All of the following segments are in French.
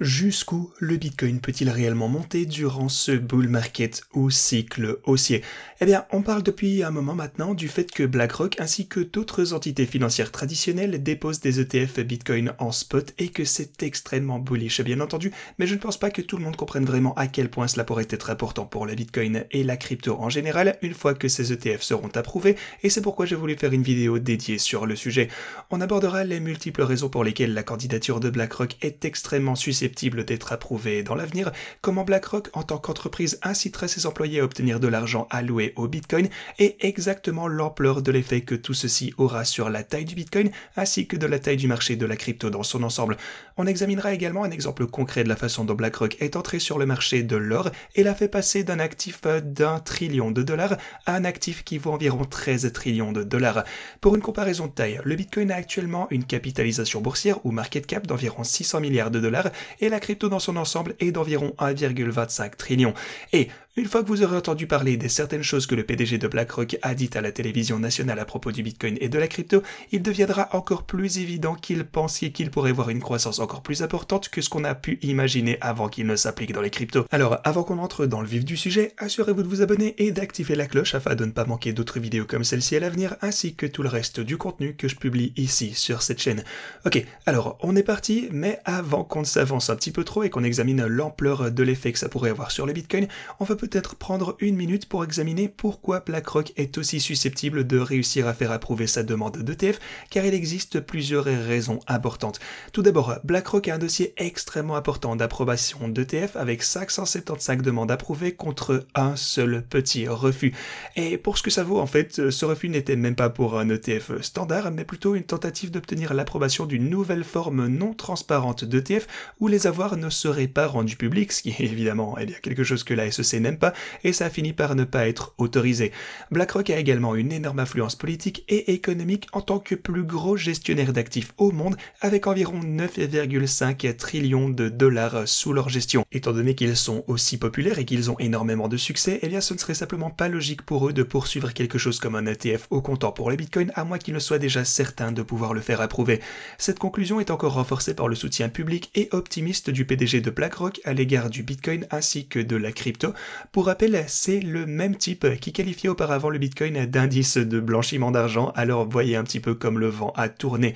Jusqu'où le Bitcoin peut-il réellement monter durant ce bull market ou cycle haussier Eh bien, on parle depuis un moment maintenant du fait que BlackRock ainsi que d'autres entités financières traditionnelles déposent des ETF Bitcoin en spot et que c'est extrêmement bullish, eh bien entendu, mais je ne pense pas que tout le monde comprenne vraiment à quel point cela pourrait être important pour le Bitcoin et la crypto en général une fois que ces ETF seront approuvés et c'est pourquoi j'ai voulu faire une vidéo dédiée sur le sujet. On abordera les multiples raisons pour lesquelles la candidature de BlackRock est extrêmement susceptible d'être approuvé dans l'avenir, comment BlackRock en tant qu'entreprise inciterait ses employés à obtenir de l'argent alloué au Bitcoin et exactement l'ampleur de l'effet que tout ceci aura sur la taille du Bitcoin ainsi que de la taille du marché de la crypto dans son ensemble. On examinera également un exemple concret de la façon dont BlackRock est entré sur le marché de l'or et l'a fait passer d'un actif d'un trillion de dollars à un actif qui vaut environ 13 trillions de dollars. Pour une comparaison de taille, le Bitcoin a actuellement une capitalisation boursière ou market cap d'environ 600 milliards de dollars et la crypto dans son ensemble est d'environ 1,25 trillion. Et une fois que vous aurez entendu parler des certaines choses que le PDG de BlackRock a dites à la télévision nationale à propos du Bitcoin et de la crypto, il deviendra encore plus évident qu'il pensait qu'il pourrait voir une croissance encore plus importante que ce qu'on a pu imaginer avant qu'il ne s'applique dans les cryptos. Alors, avant qu'on entre dans le vif du sujet, assurez-vous de vous abonner et d'activer la cloche afin de ne pas manquer d'autres vidéos comme celle-ci à l'avenir, ainsi que tout le reste du contenu que je publie ici sur cette chaîne. Ok, alors on est parti, mais avant qu'on ne s'avance un petit peu trop et qu'on examine l'ampleur de l'effet que ça pourrait avoir sur le Bitcoin, on va peut-être prendre une minute pour examiner pourquoi BlackRock est aussi susceptible de réussir à faire approuver sa demande d'ETF, car il existe plusieurs raisons importantes. Tout d'abord, BlackRock a un dossier extrêmement important d'approbation d'ETF avec 575 demandes approuvées contre un seul petit refus. Et pour ce que ça vaut, en fait, ce refus n'était même pas pour un ETF standard, mais plutôt une tentative d'obtenir l'approbation d'une nouvelle forme non transparente d'ETF où les avoirs ne seraient pas rendus publics, ce qui est évidemment eh quelque chose que la SEC n'a pas, et ça finit par ne pas être autorisé. BlackRock a également une énorme influence politique et économique en tant que plus gros gestionnaire d'actifs au monde, avec environ 9,5 trillions de dollars sous leur gestion. Étant donné qu'ils sont aussi populaires et qu'ils ont énormément de succès, eh bien ce ne serait simplement pas logique pour eux de poursuivre quelque chose comme un ATF e au comptant pour les bitcoins, à moins qu'ils ne soient déjà certains de pouvoir le faire approuver. Cette conclusion est encore renforcée par le soutien public et optimiste du PDG de BlackRock à l'égard du bitcoin ainsi que de la crypto, pour rappel, c'est le même type qui qualifiait auparavant le Bitcoin d'indice de blanchiment d'argent, alors voyez un petit peu comme le vent a tourné.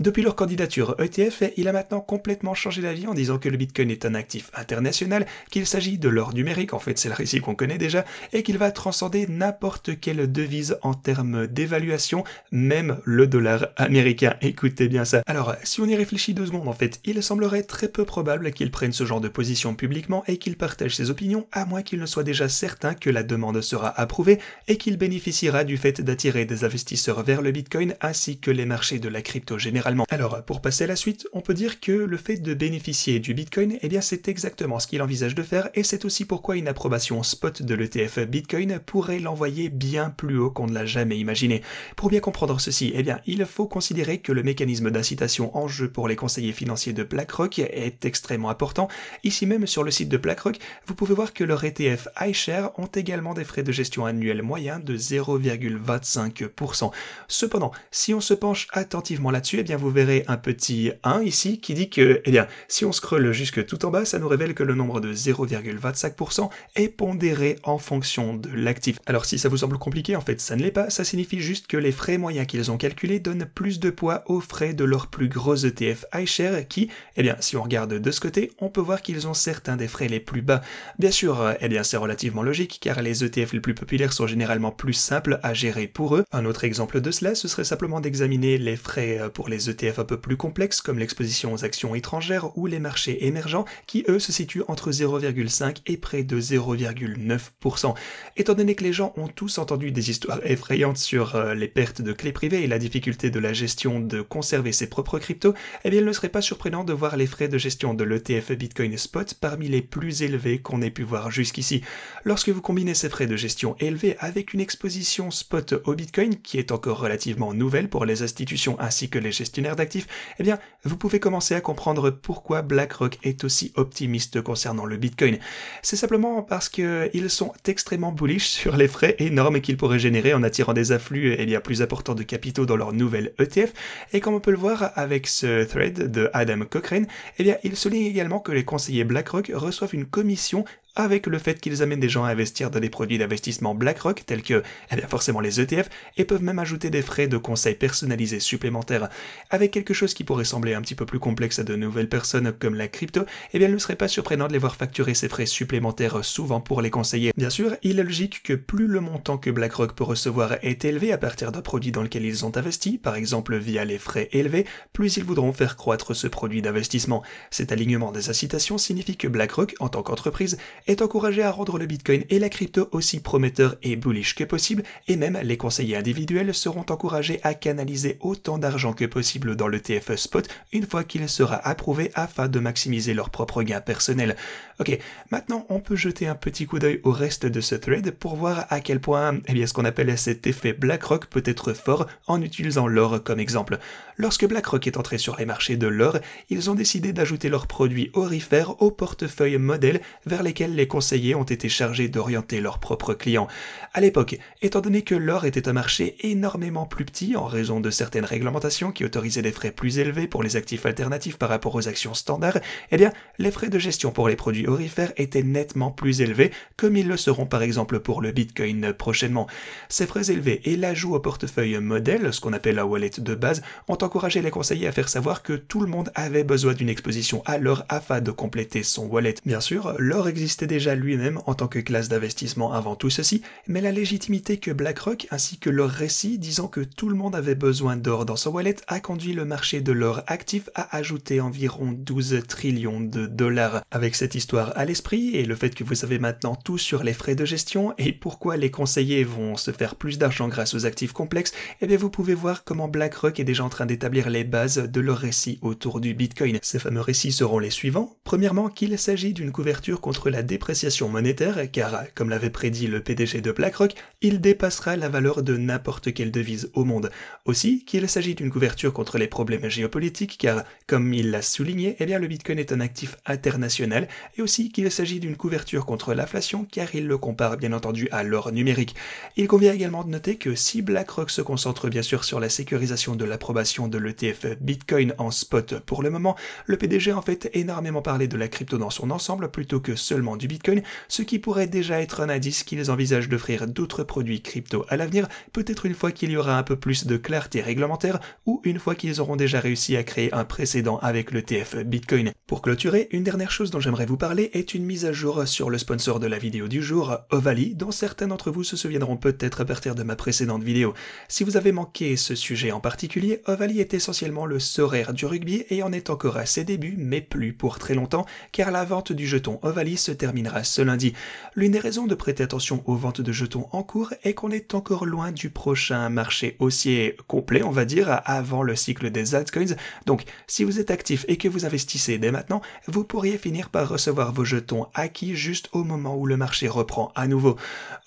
Depuis leur candidature ETF, il a maintenant complètement changé d'avis en disant que le Bitcoin est un actif international, qu'il s'agit de l'or numérique, en fait c'est le récit qu'on connaît déjà, et qu'il va transcender n'importe quelle devise en termes d'évaluation, même le dollar américain. Écoutez bien ça. Alors, si on y réfléchit deux secondes, en fait, il semblerait très peu probable qu'il prenne ce genre de position publiquement et qu'il partage ses opinions, à moins qu'il ne soit déjà certain que la demande sera approuvée et qu'il bénéficiera du fait d'attirer des investisseurs vers le Bitcoin ainsi que les marchés de la crypto générale alors, pour passer à la suite, on peut dire que le fait de bénéficier du Bitcoin, et eh bien c'est exactement ce qu'il envisage de faire, et c'est aussi pourquoi une approbation spot de l'ETF Bitcoin pourrait l'envoyer bien plus haut qu'on ne l'a jamais imaginé. Pour bien comprendre ceci, eh bien, il faut considérer que le mécanisme d'incitation en jeu pour les conseillers financiers de BlackRock est extrêmement important. Ici même sur le site de BlackRock, vous pouvez voir que leur ETF iShare ont également des frais de gestion annuels moyens de 0,25%. Cependant, si on se penche attentivement là-dessus, eh bien vous verrez un petit 1 ici qui dit que, eh bien, si on scrolle jusque tout en bas, ça nous révèle que le nombre de 0,25% est pondéré en fonction de l'actif. Alors si ça vous semble compliqué, en fait ça ne l'est pas, ça signifie juste que les frais moyens qu'ils ont calculés donnent plus de poids aux frais de leurs plus gros ETF iShare qui, eh bien, si on regarde de ce côté, on peut voir qu'ils ont certains des frais les plus bas. Bien sûr, eh bien, c'est relativement logique car les ETF les plus populaires sont généralement plus simples à gérer pour eux. Un autre exemple de cela, ce serait simplement d'examiner les frais euh, pour les ETF un peu plus complexes comme l'exposition aux actions étrangères ou les marchés émergents qui eux se situent entre 0,5 et près de 0,9%. Étant donné que les gens ont tous entendu des histoires effrayantes sur euh, les pertes de clés privées et la difficulté de la gestion de conserver ses propres cryptos, eh bien il ne serait pas surprenant de voir les frais de gestion de l'ETF Bitcoin Spot parmi les plus élevés qu'on ait pu voir jusqu'ici. Lorsque vous combinez ces frais de gestion élevés avec une exposition spot au Bitcoin qui est encore relativement nouvelle pour les institutions ainsi que les gestionnaires, d'actifs, eh bien, vous pouvez commencer à comprendre pourquoi BlackRock est aussi optimiste concernant le Bitcoin. C'est simplement parce qu'ils sont extrêmement bullish sur les frais énormes qu'ils pourraient générer en attirant des afflux eh bien, plus importants de capitaux dans leur nouvelle ETF. Et comme on peut le voir avec ce thread de Adam Cochrane, eh bien, il souligne également que les conseillers BlackRock reçoivent une commission avec le fait qu'ils amènent des gens à investir dans des produits d'investissement BlackRock tels que eh bien forcément les ETF et peuvent même ajouter des frais de conseils personnalisés supplémentaires. Avec quelque chose qui pourrait sembler un petit peu plus complexe à de nouvelles personnes comme la crypto, eh bien il ne serait pas surprenant de les voir facturer ces frais supplémentaires souvent pour les conseillers. Bien sûr, il est logique que plus le montant que BlackRock peut recevoir est élevé à partir d'un produit dans lequel ils ont investi, par exemple via les frais élevés, plus ils voudront faire croître ce produit d'investissement. Cet alignement des incitations signifie que BlackRock, en tant qu'entreprise, est encouragé à rendre le Bitcoin et la crypto aussi prometteur et bullish que possible, et même les conseillers individuels seront encouragés à canaliser autant d'argent que possible dans le TFE spot une fois qu'il sera approuvé afin de maximiser leurs propres gains personnels. Ok, maintenant on peut jeter un petit coup d'œil au reste de ce thread pour voir à quel point eh bien, ce qu'on appelle cet effet BlackRock peut être fort en utilisant l'or comme exemple. Lorsque BlackRock est entré sur les marchés de l'or, ils ont décidé d'ajouter leurs produits orifères au portefeuille modèle vers lesquels les conseillers ont été chargés d'orienter leurs propres clients. À l'époque, étant donné que l'or était un marché énormément plus petit en raison de certaines réglementations qui autorisaient des frais plus élevés pour les actifs alternatifs par rapport aux actions standards, eh bien, les frais de gestion pour les produits orifères étaient nettement plus élevés, comme ils le seront par exemple pour le Bitcoin prochainement. Ces frais élevés et l'ajout au portefeuille modèle, ce qu'on appelle la wallet de base, ont encouragé les conseillers à faire savoir que tout le monde avait besoin d'une exposition à l'or afin de compléter son wallet. Bien sûr, l'or existe déjà lui-même en tant que classe d'investissement avant tout ceci, mais la légitimité que BlackRock ainsi que leur récit disant que tout le monde avait besoin d'or dans son wallet a conduit le marché de l'or actif à ajouter environ 12 trillions de dollars. Avec cette histoire à l'esprit et le fait que vous savez maintenant tout sur les frais de gestion et pourquoi les conseillers vont se faire plus d'argent grâce aux actifs complexes, eh bien vous pouvez voir comment BlackRock est déjà en train d'établir les bases de leur récit autour du Bitcoin. Ces fameux récits seront les suivants. Premièrement, qu'il s'agit d'une couverture contre la dépréciation monétaire car, comme l'avait prédit le PDG de BlackRock, il dépassera la valeur de n'importe quelle devise au monde. Aussi qu'il s'agit d'une couverture contre les problèmes géopolitiques car, comme il l'a souligné, eh bien, le Bitcoin est un actif international et aussi qu'il s'agit d'une couverture contre l'inflation car il le compare bien entendu à l'or numérique. Il convient également de noter que si BlackRock se concentre bien sûr sur la sécurisation de l'approbation de l'ETF Bitcoin en spot pour le moment, le PDG en fait énormément parlé de la crypto dans son ensemble plutôt que seulement du Bitcoin, ce qui pourrait déjà être un indice qu'ils envisagent d'offrir d'autres produits crypto à l'avenir, peut-être une fois qu'il y aura un peu plus de clarté réglementaire ou une fois qu'ils auront déjà réussi à créer un précédent avec le TF Bitcoin. Pour clôturer, une dernière chose dont j'aimerais vous parler est une mise à jour sur le sponsor de la vidéo du jour, Ovali, dont certains d'entre vous se souviendront peut-être à partir de ma précédente vidéo. Si vous avez manqué ce sujet en particulier, Ovali est essentiellement le soraire du rugby et en est encore à ses débuts, mais plus pour très longtemps, car la vente du jeton Ovali se termine Terminera ce lundi. L'une des raisons de prêter attention aux ventes de jetons en cours est qu'on est encore loin du prochain marché haussier complet, on va dire, avant le cycle des altcoins. Donc, si vous êtes actif et que vous investissez dès maintenant, vous pourriez finir par recevoir vos jetons acquis juste au moment où le marché reprend à nouveau.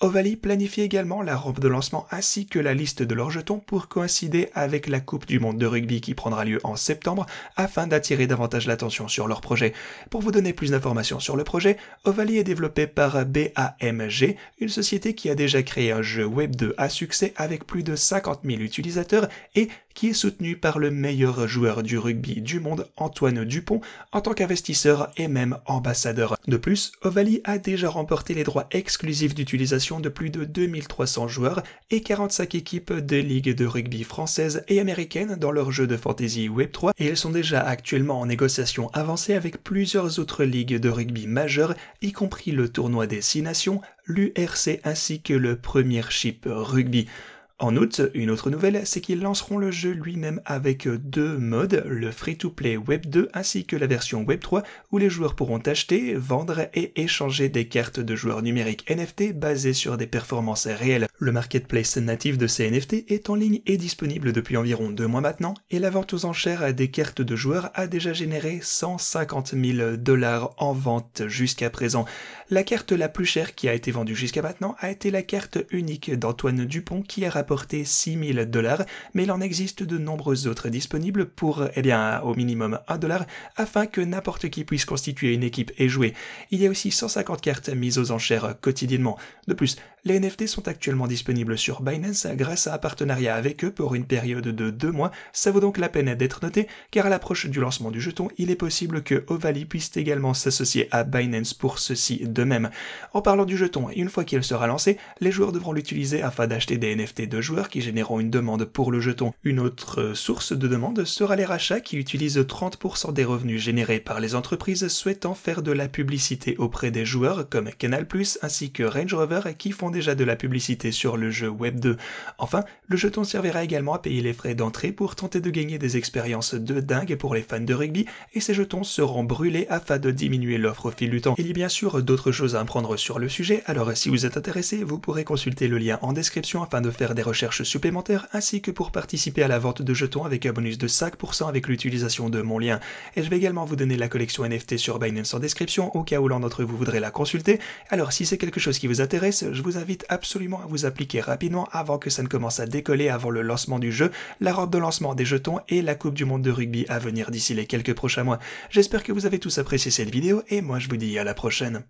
ovali planifie également la rampe de lancement ainsi que la liste de leurs jetons pour coïncider avec la Coupe du Monde de rugby qui prendra lieu en septembre afin d'attirer davantage l'attention sur leur projet. Pour vous donner plus d'informations sur le projet, Vali est développé par BAMG, une société qui a déjà créé un jeu Web 2 à succès avec plus de 50 000 utilisateurs et qui est soutenu par le meilleur joueur du rugby du monde, Antoine Dupont, en tant qu'investisseur et même ambassadeur. De plus, Ovalie a déjà remporté les droits exclusifs d'utilisation de plus de 2300 joueurs et 45 équipes des ligues de rugby françaises et américaines dans leur jeu de fantasy Web3 et elles sont déjà actuellement en négociation avancée avec plusieurs autres ligues de rugby majeures, y compris le tournoi des Six Nations, l'URC ainsi que le Premier Chip Rugby. En août, une autre nouvelle, c'est qu'ils lanceront le jeu lui-même avec deux modes, le free-to-play Web 2 ainsi que la version Web 3 où les joueurs pourront acheter, vendre et échanger des cartes de joueurs numériques NFT basées sur des performances réelles. Le marketplace natif de ces NFT est en ligne et disponible depuis environ deux mois maintenant et la vente aux enchères des cartes de joueurs a déjà généré 150 000 dollars en vente jusqu'à présent. La carte la plus chère qui a été vendue jusqu'à maintenant a été la carte unique d'Antoine Dupont qui a rapporté 6000 dollars, mais il en existe de nombreuses autres disponibles pour, eh bien, au minimum 1 dollar, afin que n'importe qui puisse constituer une équipe et jouer. Il y a aussi 150 cartes mises aux enchères quotidiennement. De plus, les NFT sont actuellement disponibles sur Binance grâce à un partenariat avec eux pour une période de 2 mois. Ça vaut donc la peine d'être noté, car à l'approche du lancement du jeton, il est possible que Ovaly puisse également s'associer à Binance pour ceci de même. En parlant du jeton, une fois qu'il sera lancé, les joueurs devront l'utiliser afin d'acheter des NFT de joueurs qui généreront une demande pour le jeton. Une autre euh, source de demande sera les rachats qui utilisent 30% des revenus générés par les entreprises souhaitant faire de la publicité auprès des joueurs comme Canal+, ainsi que Range Rover qui font déjà de la publicité sur le jeu Web 2. Enfin, le jeton servira également à payer les frais d'entrée pour tenter de gagner des expériences de dingue pour les fans de rugby et ces jetons seront brûlés afin de diminuer l'offre au fil du temps. Il y a bien sûr d'autres choses à apprendre sur le sujet, alors si vous êtes intéressé, vous pourrez consulter le lien en description afin de faire des recherches supplémentaires ainsi que pour participer à la vente de jetons avec un bonus de 5% avec l'utilisation de mon lien. Et je vais également vous donner la collection NFT sur Binance en description au cas où l'un d'entre vous voudrait la consulter. Alors si c'est quelque chose qui vous intéresse, je vous invite absolument à vous appliquer rapidement avant que ça ne commence à décoller avant le lancement du jeu, la robe de lancement des jetons et la Coupe du Monde de rugby à venir d'ici les quelques prochains mois. J'espère que vous avez tous apprécié cette vidéo et moi je vous dis à la prochaine.